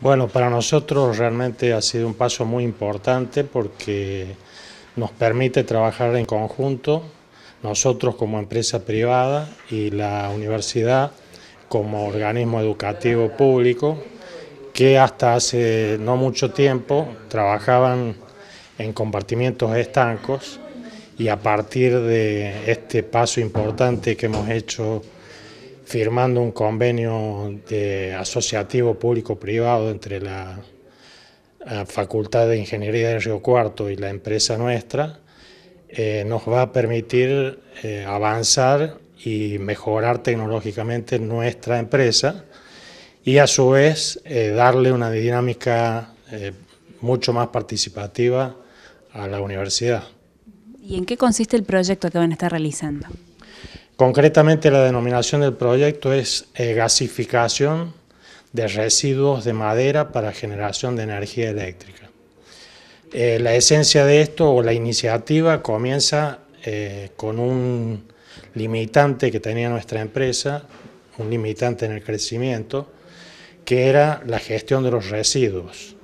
Bueno, para nosotros realmente ha sido un paso muy importante porque nos permite trabajar en conjunto, nosotros como empresa privada y la universidad como organismo educativo público, que hasta hace no mucho tiempo trabajaban en compartimientos estancos y a partir de este paso importante que hemos hecho firmando un convenio de asociativo público-privado entre la, Facultad de Ingeniería de Río Cuarto y la empresa nuestra, eh, nos va a permitir eh, avanzar y mejorar tecnológicamente nuestra empresa y a su vez eh, darle una dinámica mucho más participativa a la universidad. ¿Y en qué consiste el proyecto que van a estar realizando? Concretamente la denominación del proyecto es eh, gasificación de residuos de madera para generación de energía eléctrica. Eh, la esencia de esto o la iniciativa comienza eh, con un limitante que tenía nuestra empresa, un limitante en el crecimiento, que era la gestión de los residuos.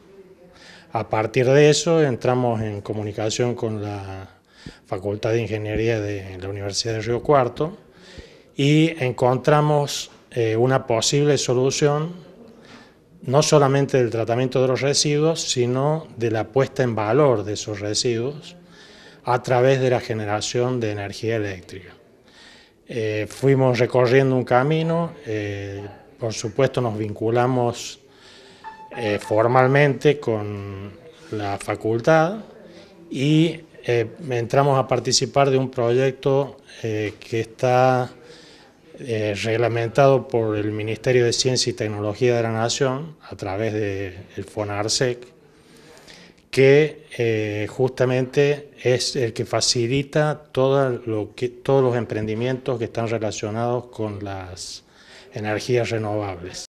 A partir de eso entramos en comunicación con la Facultad de Ingeniería de la Universidad de Río Cuarto y encontramos eh, una posible solución no solamente del tratamiento de los residuos, sino de la puesta en valor de esos residuos a través de la generación de energía eléctrica. Eh, fuimos recorriendo un camino, eh, por supuesto nos vinculamos formalmente con la facultad y entramos a participar de un proyecto que está eh, reglamentado por el Ministerio de Ciencia y Tecnología de la Nación a través del FONARSEC, que eh, justamente es el que facilita todos los emprendimientos que están relacionados con las energías renovables.